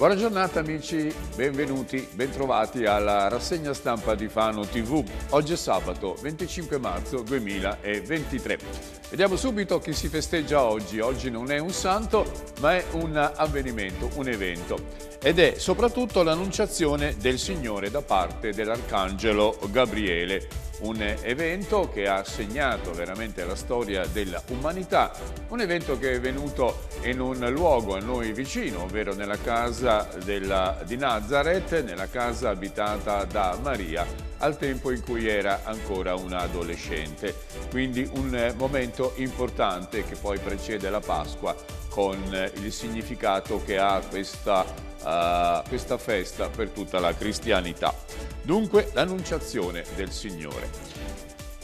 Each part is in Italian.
Buona giornata amici, benvenuti, bentrovati alla rassegna stampa di Fano TV. Oggi è sabato 25 marzo 2023. Vediamo subito chi si festeggia oggi. Oggi non è un santo, ma è un avvenimento, un evento ed è soprattutto l'annunciazione del Signore da parte dell'Arcangelo Gabriele, un evento che ha segnato veramente la storia dell'umanità, un evento che è venuto in un luogo a noi vicino, ovvero nella casa della, di Nazareth, nella casa abitata da Maria, al tempo in cui era ancora un adolescente. Quindi un momento importante che poi precede la Pasqua con il significato che ha questa uh, questa festa per tutta la cristianità. Dunque l'annunciazione del Signore.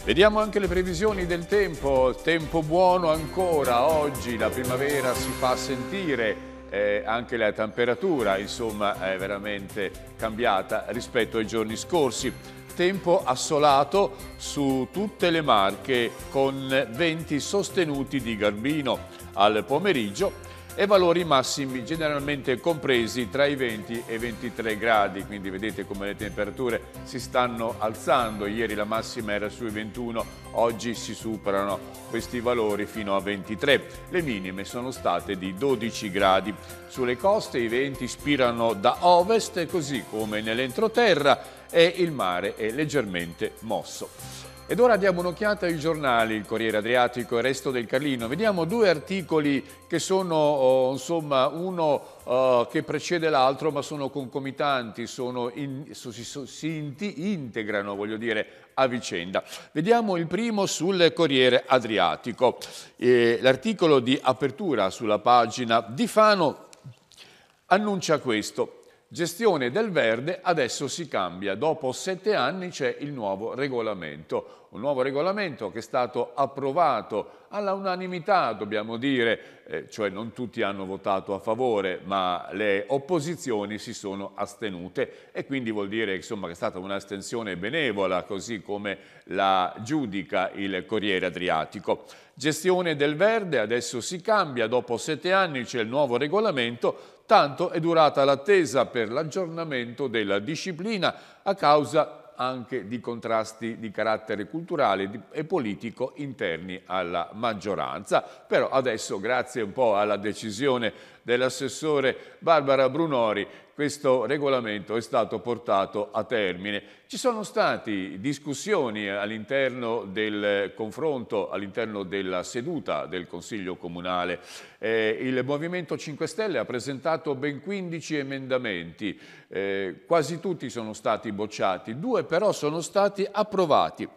Vediamo anche le previsioni del tempo, tempo buono ancora, oggi la primavera si fa sentire, eh, anche la temperatura insomma è veramente cambiata rispetto ai giorni scorsi. Tempo assolato su tutte le marche con venti sostenuti di Garbino. Al pomeriggio e valori massimi generalmente compresi tra i 20 e i 23 gradi, quindi vedete come le temperature si stanno alzando, ieri la massima era sui 21, oggi si superano questi valori fino a 23, le minime sono state di 12 gradi. Sulle coste i venti spirano da ovest, così come nell'entroterra e il mare è leggermente mosso. Ed ora diamo un'occhiata ai giornali, il Corriere Adriatico e il resto del Carlino. Vediamo due articoli che sono, oh, insomma, uno Uh, che precede l'altro ma sono concomitanti, sono in, so, so, si inti, integrano voglio dire a vicenda. Vediamo il primo sul Corriere Adriatico, eh, l'articolo di apertura sulla pagina di Fano annuncia questo. Gestione del verde adesso si cambia, dopo sette anni c'è il nuovo regolamento un nuovo regolamento che è stato approvato alla unanimità, dobbiamo dire, eh, cioè non tutti hanno votato a favore, ma le opposizioni si sono astenute e quindi vuol dire insomma, che è stata un'astensione benevola, così come la giudica il Corriere Adriatico. Gestione del verde, adesso si cambia, dopo sette anni c'è il nuovo regolamento, tanto è durata l'attesa per l'aggiornamento della disciplina a causa anche di contrasti di carattere culturale e politico interni alla maggioranza. Però adesso, grazie un po' alla decisione dell'assessore Barbara Brunori, questo regolamento è stato portato a termine. Ci sono state discussioni all'interno del confronto, all'interno della seduta del Consiglio Comunale. Eh, il Movimento 5 Stelle ha presentato ben 15 emendamenti, eh, quasi tutti sono stati bocciati, due però sono stati approvati.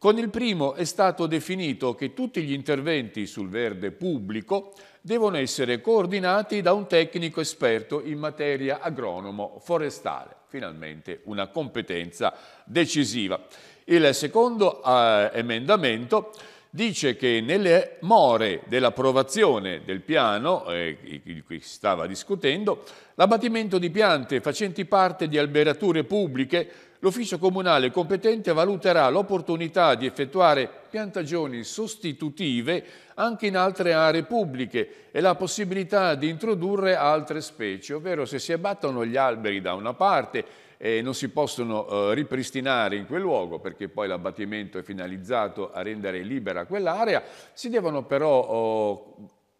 Con il primo è stato definito che tutti gli interventi sul verde pubblico devono essere coordinati da un tecnico esperto in materia agronomo forestale, finalmente una competenza decisiva. Il secondo eh, emendamento dice che nelle more dell'approvazione del piano, eh, di cui si stava discutendo, l'abbattimento di piante facenti parte di alberature pubbliche l'ufficio comunale competente valuterà l'opportunità di effettuare piantagioni sostitutive anche in altre aree pubbliche e la possibilità di introdurre altre specie, ovvero se si abbattono gli alberi da una parte e non si possono eh, ripristinare in quel luogo perché poi l'abbattimento è finalizzato a rendere libera quell'area, si devono però oh,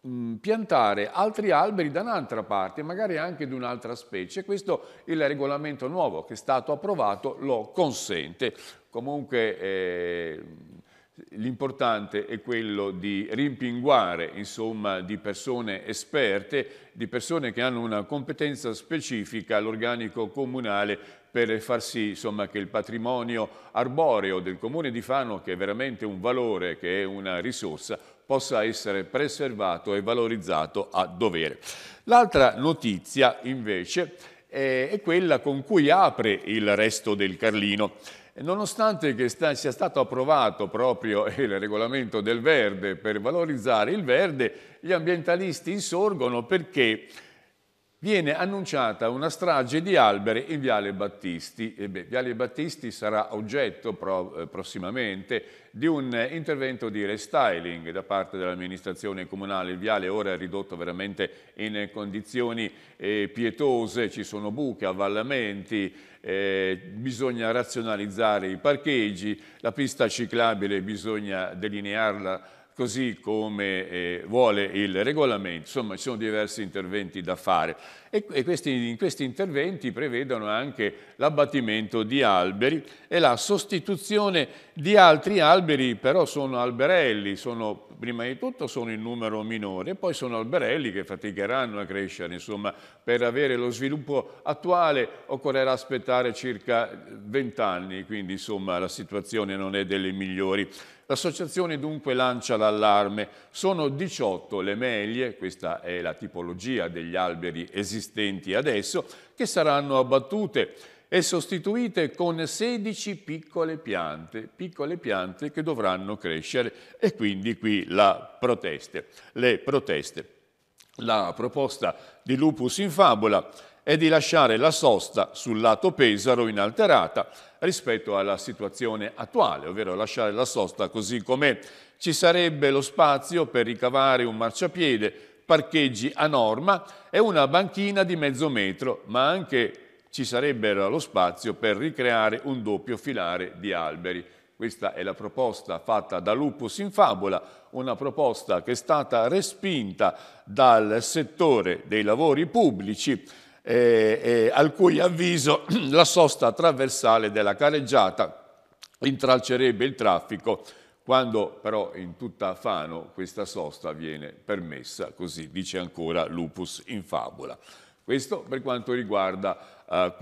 Mm, piantare altri alberi da un'altra parte, magari anche di un'altra specie. Questo il regolamento nuovo che è stato approvato lo consente. Comunque eh, l'importante è quello di rimpinguare insomma, di persone esperte, di persone che hanno una competenza specifica all'organico comunale per far sì insomma, che il patrimonio arboreo del comune di Fano, che è veramente un valore, che è una risorsa, possa essere preservato e valorizzato a dovere. L'altra notizia invece è quella con cui apre il resto del Carlino. Nonostante che sia stato approvato proprio il regolamento del verde per valorizzare il verde, gli ambientalisti insorgono perché viene annunciata una strage di alberi in Viale Battisti. E beh, Viale Battisti sarà oggetto pro, eh, prossimamente di un eh, intervento di restyling da parte dell'amministrazione comunale. Il viale ora è ridotto veramente in condizioni eh, pietose, ci sono buche, avvallamenti, eh, bisogna razionalizzare i parcheggi, la pista ciclabile bisogna delinearla così come eh, vuole il regolamento, insomma ci sono diversi interventi da fare e, e questi, in questi interventi prevedono anche l'abbattimento di alberi e la sostituzione di altri alberi, però sono alberelli, sono, prima di tutto sono in numero minore, poi sono alberelli che faticheranno a crescere, insomma per avere lo sviluppo attuale occorrerà aspettare circa 20 anni, quindi insomma la situazione non è delle migliori. L'associazione dunque lancia l'allarme. Sono 18 le meglie, questa è la tipologia degli alberi esistenti adesso, che saranno abbattute e sostituite con 16 piccole piante, piccole piante che dovranno crescere e quindi qui proteste, le proteste. La proposta di Lupus in Fabula e di lasciare la sosta sul lato Pesaro inalterata rispetto alla situazione attuale, ovvero lasciare la sosta così com'è. Ci sarebbe lo spazio per ricavare un marciapiede, parcheggi a norma e una banchina di mezzo metro, ma anche ci sarebbe lo spazio per ricreare un doppio filare di alberi. Questa è la proposta fatta da Lupus in Fabula, una proposta che è stata respinta dal settore dei lavori pubblici eh, eh, al cui avviso la sosta trasversale della careggiata intralcerebbe il traffico quando però in tutta Fano questa sosta viene permessa, così dice ancora Lupus in fabula. Questo per quanto riguarda eh,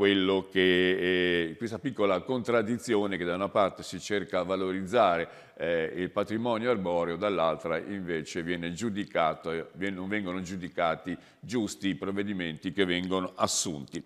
che, eh, questa piccola contraddizione che da una parte si cerca a valorizzare eh, il patrimonio arboreo, dall'altra invece non vengono giudicati giusti i provvedimenti che vengono assunti.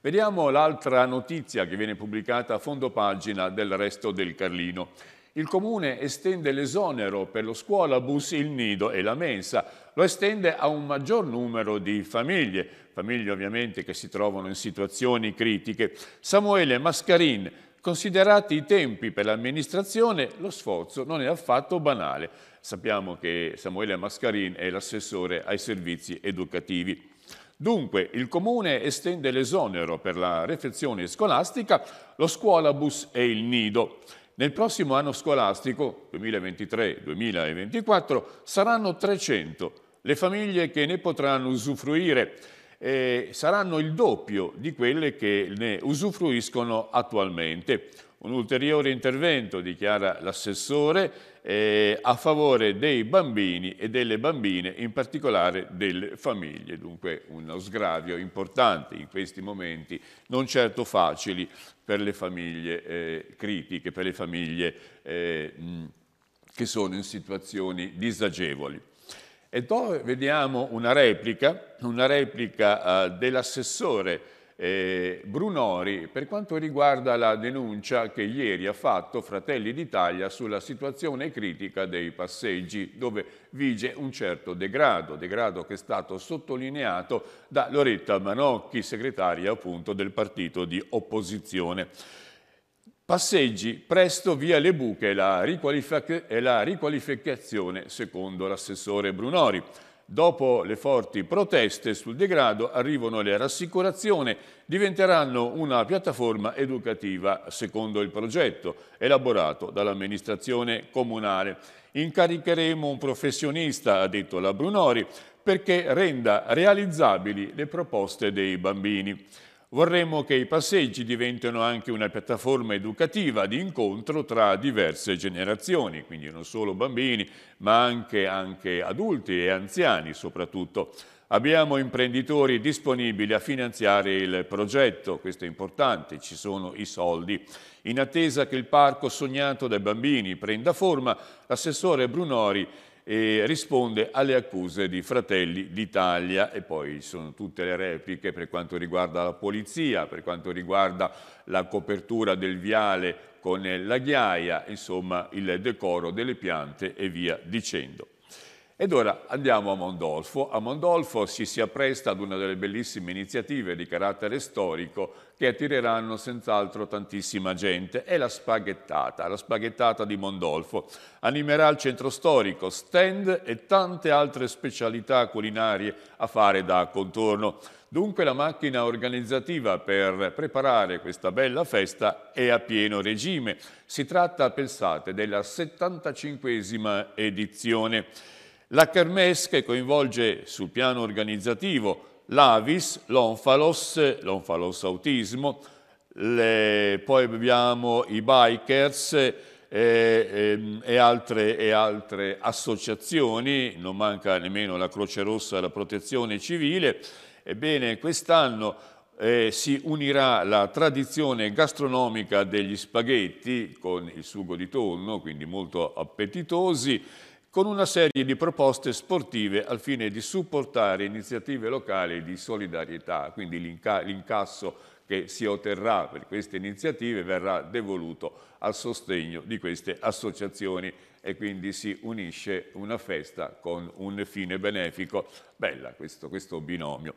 Vediamo l'altra notizia che viene pubblicata a fondo pagina del resto del Carlino. Il comune estende l'esonero per lo scuolabus, il nido e la mensa. Lo estende a un maggior numero di famiglie famiglie ovviamente che si trovano in situazioni critiche, Samuele Mascarin, considerati i tempi per l'amministrazione, lo sforzo non è affatto banale. Sappiamo che Samuele Mascarin è l'assessore ai servizi educativi. Dunque, il Comune estende l'esonero per la refezione scolastica, lo scuolabus e il nido. Nel prossimo anno scolastico, 2023-2024, saranno 300 le famiglie che ne potranno usufruire eh, saranno il doppio di quelle che ne usufruiscono attualmente. Un ulteriore intervento, dichiara l'assessore, eh, a favore dei bambini e delle bambine, in particolare delle famiglie. Dunque uno sgravio importante in questi momenti, non certo facili per le famiglie eh, critiche, per le famiglie eh, che sono in situazioni disagevoli. E poi vediamo una replica, una replica eh, dell'assessore eh, Brunori per quanto riguarda la denuncia che ieri ha fatto Fratelli d'Italia sulla situazione critica dei passeggi dove vige un certo degrado, degrado che è stato sottolineato da Loretta Manocchi, segretaria appunto del partito di opposizione. Passeggi presto via le buche e la, riqualific e la riqualificazione, secondo l'assessore Brunori. Dopo le forti proteste sul degrado arrivano le rassicurazioni, diventeranno una piattaforma educativa secondo il progetto elaborato dall'amministrazione comunale. Incaricheremo un professionista, ha detto la Brunori, perché renda realizzabili le proposte dei bambini. Vorremmo che i passeggi diventino anche una piattaforma educativa di incontro tra diverse generazioni, quindi non solo bambini, ma anche, anche adulti e anziani soprattutto. Abbiamo imprenditori disponibili a finanziare il progetto, questo è importante, ci sono i soldi. In attesa che il parco sognato dai bambini prenda forma, l'assessore Brunori e risponde alle accuse di Fratelli d'Italia e poi sono tutte le repliche per quanto riguarda la polizia, per quanto riguarda la copertura del viale con la ghiaia, insomma il decoro delle piante e via dicendo. Ed ora andiamo a Mondolfo. A Mondolfo si si appresta ad una delle bellissime iniziative di carattere storico che attireranno senz'altro tantissima gente. È la spaghettata, la spaghettata di Mondolfo. Animerà il centro storico, stand e tante altre specialità culinarie a fare da contorno. Dunque la macchina organizzativa per preparare questa bella festa è a pieno regime. Si tratta, pensate, della 75esima edizione. La Kermes che coinvolge sul piano organizzativo l'Avis, l'Onfalos, l'Onfalos Autismo, le, poi abbiamo i Bikers e, eh, e, ehm, e, altre, e altre associazioni, non manca nemmeno la Croce Rossa e la Protezione Civile. Ebbene, quest'anno eh, si unirà la tradizione gastronomica degli spaghetti con il sugo di tonno, quindi molto appetitosi, con una serie di proposte sportive al fine di supportare iniziative locali di solidarietà, quindi l'incasso che si otterrà per queste iniziative verrà devoluto al sostegno di queste associazioni e quindi si unisce una festa con un fine benefico. Bella questo, questo binomio.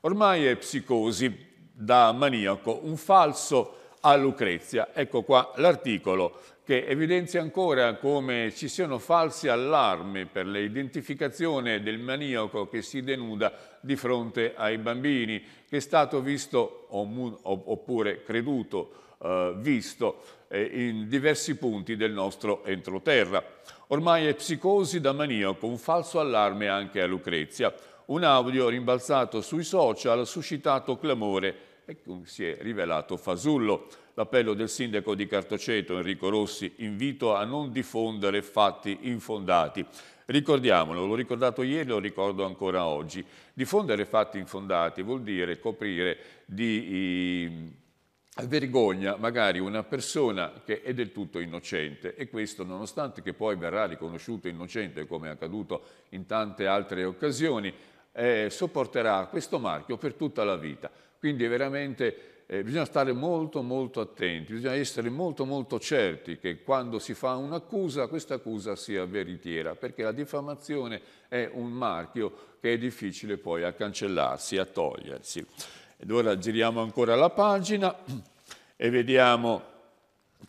Ormai è psicosi da maniaco, un falso a Lucrezia. Ecco qua l'articolo che evidenzia ancora come ci siano falsi allarmi per l'identificazione del maniaco che si denuda di fronte ai bambini, che è stato visto oppure creduto eh, visto eh, in diversi punti del nostro entroterra. Ormai è psicosi da maniaco, un falso allarme anche a Lucrezia. Un audio rimbalzato sui social ha suscitato clamore e si è rivelato fasullo l'appello del sindaco di Cartoceto, Enrico Rossi, invito a non diffondere fatti infondati. Ricordiamolo, l'ho ricordato ieri, lo ricordo ancora oggi. Diffondere fatti infondati vuol dire coprire di eh, vergogna magari una persona che è del tutto innocente e questo nonostante che poi verrà riconosciuto innocente come è accaduto in tante altre occasioni, eh, sopporterà questo marchio per tutta la vita. Quindi è veramente eh, bisogna stare molto molto attenti, bisogna essere molto molto certi che quando si fa un'accusa questa accusa sia veritiera, perché la diffamazione è un marchio che è difficile poi a cancellarsi, a togliersi. Ed ora giriamo ancora la pagina e vediamo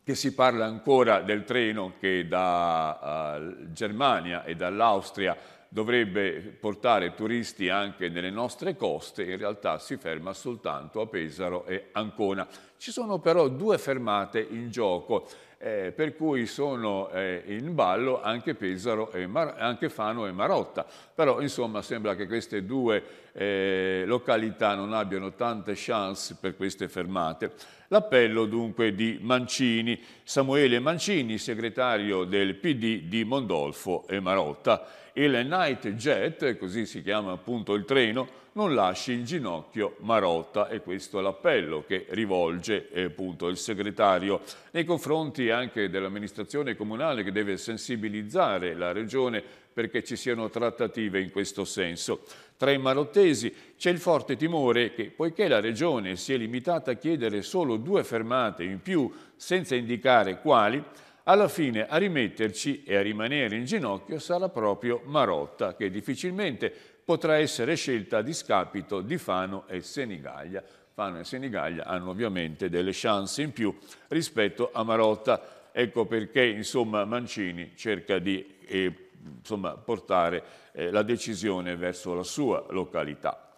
che si parla ancora del treno che da uh, Germania e dall'Austria dovrebbe portare turisti anche nelle nostre coste, in realtà si ferma soltanto a Pesaro e Ancona. Ci sono però due fermate in gioco, eh, per cui sono eh, in ballo anche Pesaro e Mar anche Fano e Marotta. Però insomma sembra che queste due eh, località non abbiano tante chance per queste fermate. L'appello dunque di Mancini, Samuele Mancini, segretario del PD di Mondolfo e Marotta. Il night jet, così si chiama appunto il treno, non lasci in ginocchio Marotta e questo è l'appello che rivolge eh, appunto, il segretario nei confronti anche dell'amministrazione comunale che deve sensibilizzare la regione perché ci siano trattative in questo senso. Tra i marottesi c'è il forte timore che, poiché la Regione si è limitata a chiedere solo due fermate in più senza indicare quali, alla fine a rimetterci e a rimanere in ginocchio sarà proprio Marotta, che difficilmente potrà essere scelta a discapito di Fano e Senigallia. Fano e Senigallia hanno ovviamente delle chance in più rispetto a Marotta. Ecco perché insomma, Mancini cerca di eh, insomma, portare eh, la decisione verso la sua località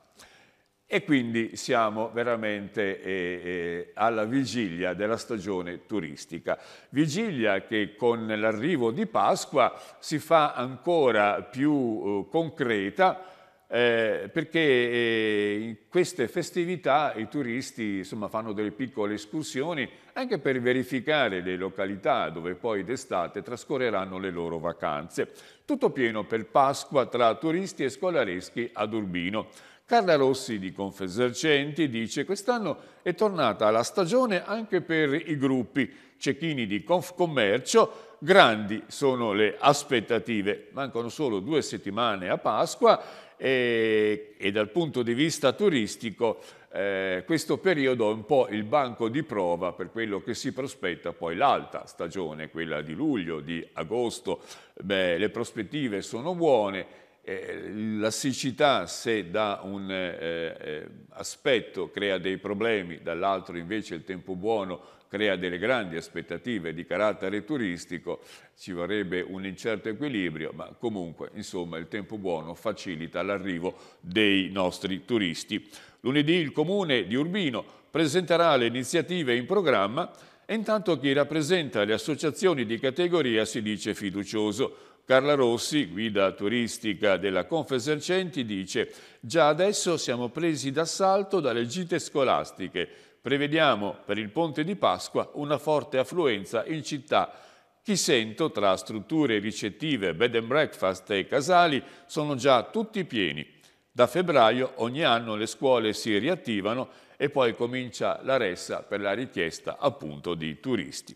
e quindi siamo veramente eh, eh, alla vigilia della stagione turistica. Vigilia che con l'arrivo di Pasqua si fa ancora più eh, concreta eh, perché eh, in queste festività i turisti insomma, fanno delle piccole escursioni anche per verificare le località dove poi d'estate trascorreranno le loro vacanze. Tutto pieno per Pasqua tra turisti e scolareschi ad Urbino. Carla Rossi di Confesercenti dice quest'anno è tornata la stagione anche per i gruppi cecchini di Confcommercio, grandi sono le aspettative, mancano solo due settimane a Pasqua e, e dal punto di vista turistico eh, questo periodo è un po' il banco di prova per quello che si prospetta poi l'alta stagione, quella di luglio, di agosto, Beh, le prospettive sono buone, eh, la siccità se da un eh, eh, aspetto crea dei problemi, dall'altro invece il tempo buono crea delle grandi aspettative di carattere turistico, ci vorrebbe un incerto equilibrio, ma comunque insomma il tempo buono facilita l'arrivo dei nostri turisti. Lunedì il Comune di Urbino presenterà le iniziative in programma e intanto chi rappresenta le associazioni di categoria si dice fiducioso. Carla Rossi, guida turistica della Confesercenti, dice «Già adesso siamo presi d'assalto dalle gite scolastiche. Prevediamo per il ponte di Pasqua una forte affluenza in città». Chi sento tra strutture ricettive, bed and breakfast e casali, sono già tutti pieni. Da febbraio ogni anno le scuole si riattivano e poi comincia la ressa per la richiesta appunto di turisti.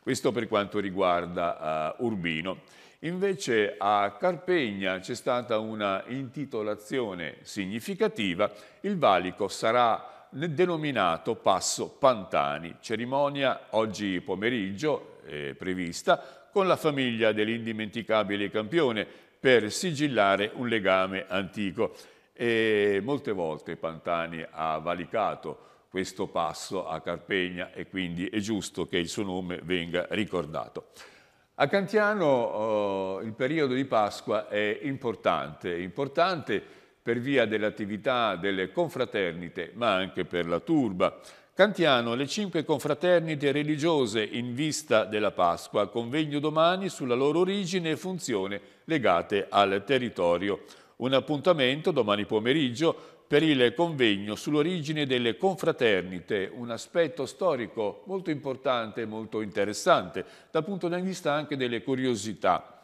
Questo per quanto riguarda uh, Urbino. Invece a Carpegna c'è stata una intitolazione significativa, il valico sarà denominato Passo Pantani, cerimonia oggi pomeriggio eh, prevista con la famiglia dell'indimenticabile campione per sigillare un legame antico. E molte volte Pantani ha valicato questo passo a Carpegna e quindi è giusto che il suo nome venga ricordato. A Cantiano eh, oh, il periodo di Pasqua è importante, importante per via dell'attività delle confraternite, ma anche per la turba. Cantiano, le cinque confraternite religiose in vista della Pasqua, convegno domani sulla loro origine e funzione legate al territorio. Un appuntamento domani pomeriggio per il convegno sull'origine delle confraternite, un aspetto storico molto importante e molto interessante dal punto di vista anche delle curiosità.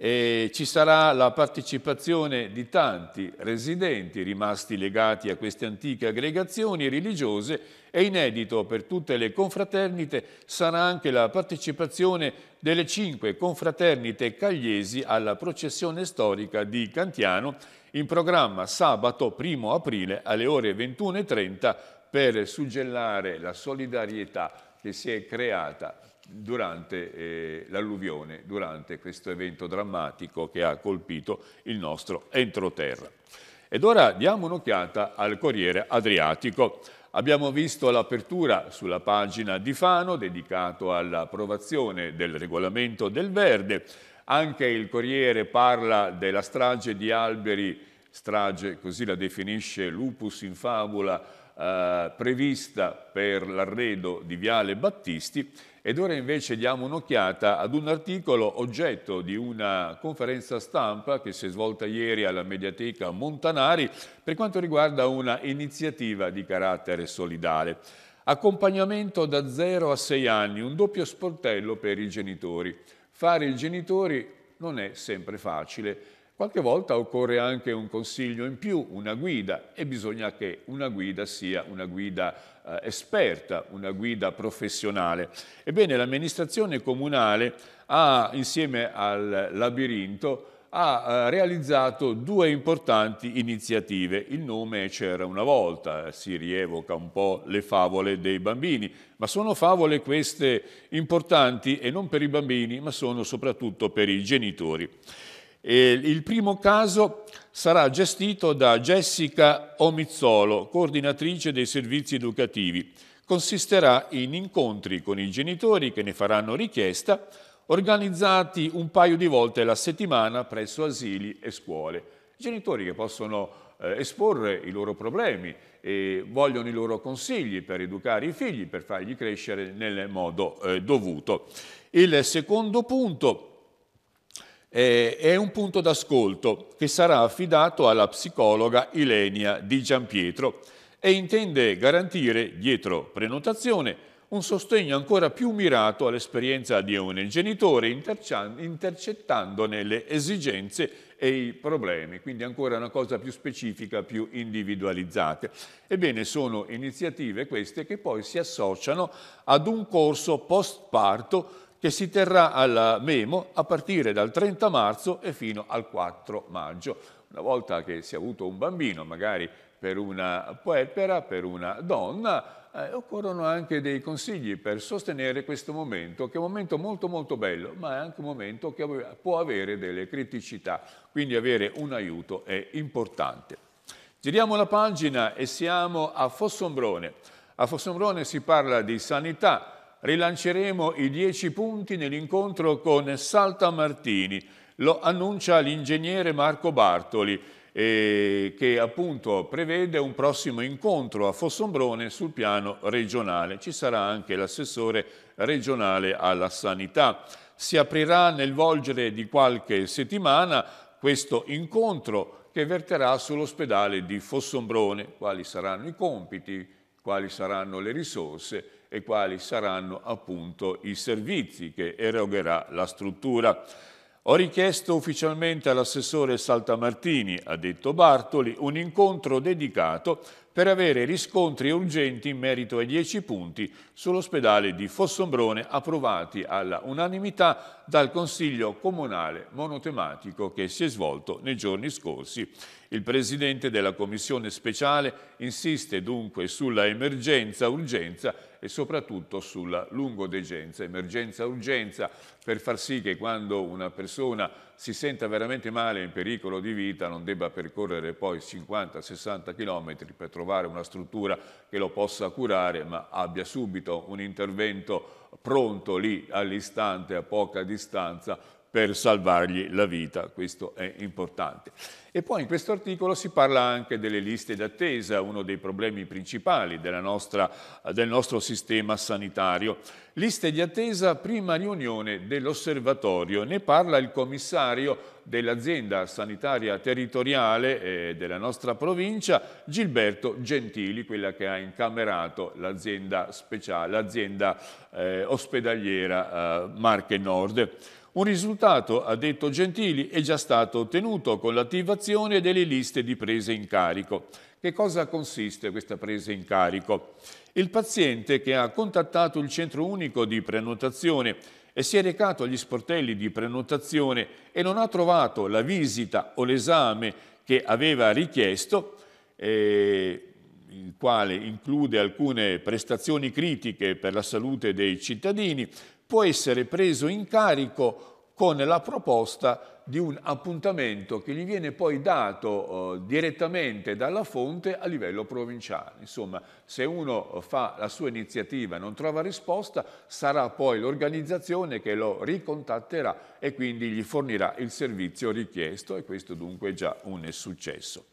E ci sarà la partecipazione di tanti residenti rimasti legati a queste antiche aggregazioni religiose e inedito per tutte le confraternite sarà anche la partecipazione delle cinque confraternite cagliesi alla processione storica di Cantiano in programma sabato 1 aprile alle ore 21.30 per suggellare la solidarietà che si è creata durante eh, l'alluvione, durante questo evento drammatico che ha colpito il nostro entroterra. Ed ora diamo un'occhiata al Corriere Adriatico. Abbiamo visto l'apertura sulla pagina di Fano dedicato all'approvazione del regolamento del Verde. Anche il Corriere parla della strage di alberi, strage così la definisce Lupus in fabula, eh, prevista per l'arredo di Viale Battisti ed ora invece diamo un'occhiata ad un articolo oggetto di una conferenza stampa che si è svolta ieri alla Mediateca Montanari per quanto riguarda una iniziativa di carattere solidale. Accompagnamento da 0 a 6 anni, un doppio sportello per i genitori. Fare i genitori non è sempre facile Qualche volta occorre anche un consiglio in più, una guida, e bisogna che una guida sia una guida eh, esperta, una guida professionale. Ebbene, l'amministrazione comunale ha, insieme al labirinto, ha eh, realizzato due importanti iniziative. Il nome c'era una volta, si rievoca un po' le favole dei bambini, ma sono favole queste importanti e non per i bambini, ma sono soprattutto per i genitori. E il primo caso sarà gestito da Jessica Omizzolo, coordinatrice dei servizi educativi. Consisterà in incontri con i genitori che ne faranno richiesta, organizzati un paio di volte alla settimana presso asili e scuole. genitori che possono eh, esporre i loro problemi e vogliono i loro consigli per educare i figli, per fargli crescere nel modo eh, dovuto. Il secondo punto eh, è un punto d'ascolto che sarà affidato alla psicologa Ilenia Di Giampietro e intende garantire, dietro prenotazione, un sostegno ancora più mirato all'esperienza di un genitore, intercettandone le esigenze e i problemi, quindi ancora una cosa più specifica, più individualizzata. Ebbene, sono iniziative queste che poi si associano ad un corso post parto che si terrà al Memo a partire dal 30 marzo e fino al 4 maggio. Una volta che si è avuto un bambino, magari per una puerpera, per una donna, eh, occorrono anche dei consigli per sostenere questo momento, che è un momento molto molto bello, ma è anche un momento che può avere delle criticità, quindi avere un aiuto è importante. Giriamo la pagina e siamo a Fossombrone. A Fossombrone si parla di sanità, rilanceremo i 10 punti nell'incontro con Salta Martini. Lo annuncia l'ingegnere Marco Bartoli eh, che appunto prevede un prossimo incontro a Fossombrone sul piano regionale. Ci sarà anche l'assessore regionale alla sanità. Si aprirà nel volgere di qualche settimana questo incontro che verterà sull'ospedale di Fossombrone, quali saranno i compiti, quali saranno le risorse e quali saranno appunto i servizi che erogherà la struttura. Ho richiesto ufficialmente all'assessore Saltamartini, ha detto Bartoli, un incontro dedicato per avere riscontri urgenti in merito ai 10 punti sull'ospedale di Fossombrone approvati alla unanimità dal Consiglio Comunale monotematico che si è svolto nei giorni scorsi. Il Presidente della Commissione speciale insiste dunque sulla emergenza-urgenza e soprattutto sulla lungodegenza. Emergenza-urgenza per far sì che quando una persona si senta veramente male in pericolo di vita non debba percorrere poi 50-60 km per trovare una struttura che lo possa curare ma abbia subito un intervento pronto lì all'istante, a poca distanza, per salvargli la vita, questo è importante. E poi in questo articolo si parla anche delle liste d'attesa, uno dei problemi principali nostra, del nostro sistema sanitario. Liste di attesa, prima riunione dell'osservatorio, ne parla il commissario dell'azienda sanitaria territoriale eh, della nostra provincia, Gilberto Gentili, quella che ha incamerato l'azienda speciale, l'azienda eh, ospedaliera eh, Marche Nord. Un risultato, ha detto Gentili, è già stato ottenuto con l'attivazione delle liste di presa in carico. Che cosa consiste questa presa in carico? Il paziente che ha contattato il centro unico di prenotazione e si è recato agli sportelli di prenotazione e non ha trovato la visita o l'esame che aveva richiesto, eh, il quale include alcune prestazioni critiche per la salute dei cittadini, può essere preso in carico con la proposta di un appuntamento che gli viene poi dato eh, direttamente dalla fonte a livello provinciale. Insomma, se uno fa la sua iniziativa e non trova risposta, sarà poi l'organizzazione che lo ricontatterà e quindi gli fornirà il servizio richiesto e questo dunque è già un successo.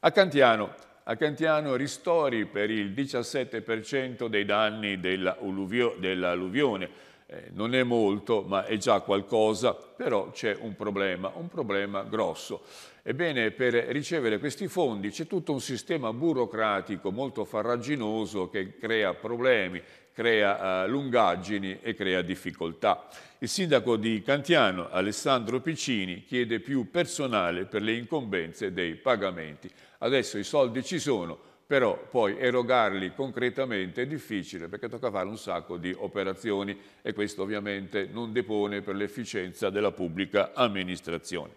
A Cantiano, a Cantiano ristori per il 17% dei danni dell'alluvione eh, non è molto, ma è già qualcosa, però c'è un problema, un problema grosso. Ebbene, per ricevere questi fondi c'è tutto un sistema burocratico molto farraginoso che crea problemi, crea eh, lungaggini e crea difficoltà. Il sindaco di Cantiano, Alessandro Piccini, chiede più personale per le incombenze dei pagamenti. Adesso i soldi ci sono, però poi erogarli concretamente è difficile perché tocca fare un sacco di operazioni e questo ovviamente non depone per l'efficienza della pubblica amministrazione.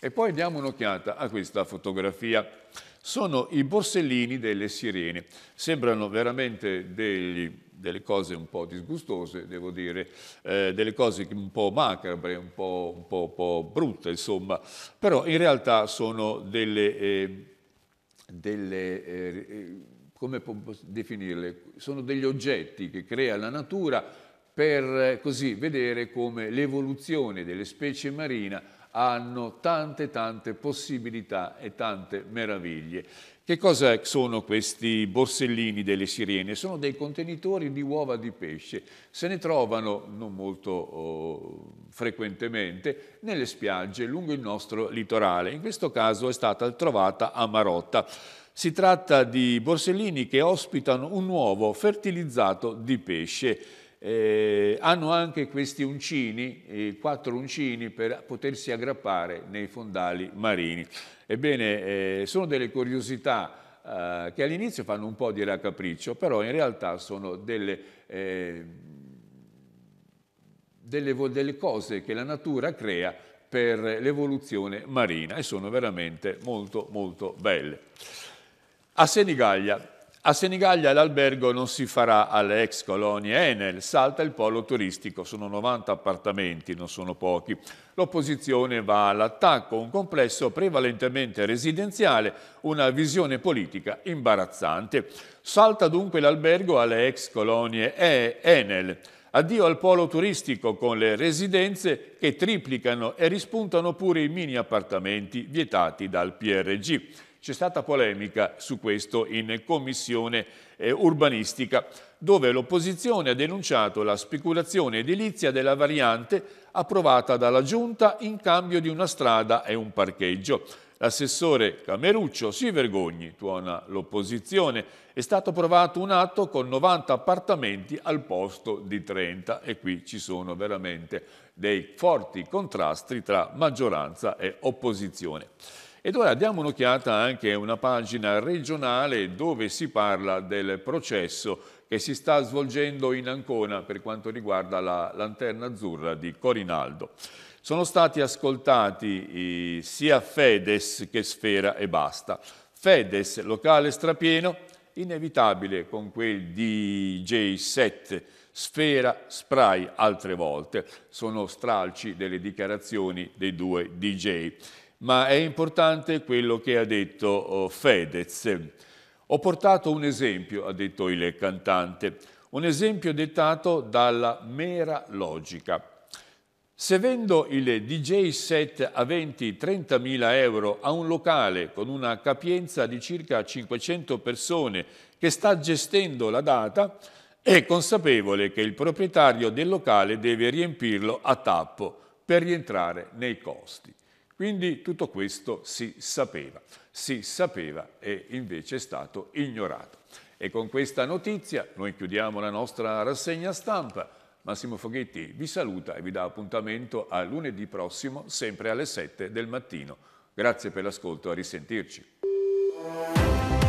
E poi diamo un'occhiata a questa fotografia. Sono i borsellini delle sirene. Sembrano veramente degli, delle cose un po' disgustose, devo dire, eh, delle cose un po' macabre, un po', un po', un po brutte, insomma. Però in realtà sono delle... Eh, delle, eh, eh come definirle, sono degli oggetti che crea la natura per eh, così vedere come l'evoluzione delle specie marine hanno tante tante possibilità e tante meraviglie. Che cosa sono questi borsellini delle sirene? Sono dei contenitori di uova di pesce. Se ne trovano, non molto oh, frequentemente, nelle spiagge lungo il nostro litorale. In questo caso è stata trovata a Marotta. Si tratta di borsellini che ospitano un uovo fertilizzato di pesce eh, hanno anche questi uncini, eh, quattro uncini per potersi aggrappare nei fondali marini. Ebbene, eh, sono delle curiosità eh, che all'inizio fanno un po' di raccapriccio, però in realtà sono delle, eh, delle, delle cose che la natura crea per l'evoluzione marina e sono veramente molto molto belle. A Senigallia a Senigallia l'albergo non si farà alle ex colonie Enel, eh, salta il polo turistico, sono 90 appartamenti, non sono pochi. L'opposizione va all'attacco, un complesso prevalentemente residenziale, una visione politica imbarazzante. Salta dunque l'albergo alle ex colonie eh, Enel. Addio al polo turistico con le residenze che triplicano e rispuntano pure i mini appartamenti vietati dal PRG. C'è stata polemica su questo in commissione eh, urbanistica dove l'opposizione ha denunciato la speculazione edilizia della variante approvata dalla Giunta in cambio di una strada e un parcheggio. L'assessore Cameruccio si vergogni, tuona l'opposizione. È stato approvato un atto con 90 appartamenti al posto di 30 e qui ci sono veramente dei forti contrasti tra maggioranza e opposizione. Ed ora diamo un'occhiata anche a una pagina regionale dove si parla del processo che si sta svolgendo in Ancona per quanto riguarda la lanterna azzurra di Corinaldo. Sono stati ascoltati sia Fedes che Sfera e Basta. Fedes, locale strapieno, inevitabile con quel DJ set Sfera, Spray altre volte. Sono stralci delle dichiarazioni dei due DJ ma è importante quello che ha detto oh, Fedez. Ho portato un esempio, ha detto il cantante, un esempio dettato dalla mera logica. Se vendo il DJ set a 20-30.000 euro a un locale con una capienza di circa 500 persone che sta gestendo la data, è consapevole che il proprietario del locale deve riempirlo a tappo per rientrare nei costi. Quindi tutto questo si sapeva, si sapeva e invece è stato ignorato. E con questa notizia noi chiudiamo la nostra rassegna stampa. Massimo Foghetti vi saluta e vi dà appuntamento a lunedì prossimo, sempre alle 7 del mattino. Grazie per l'ascolto, a risentirci.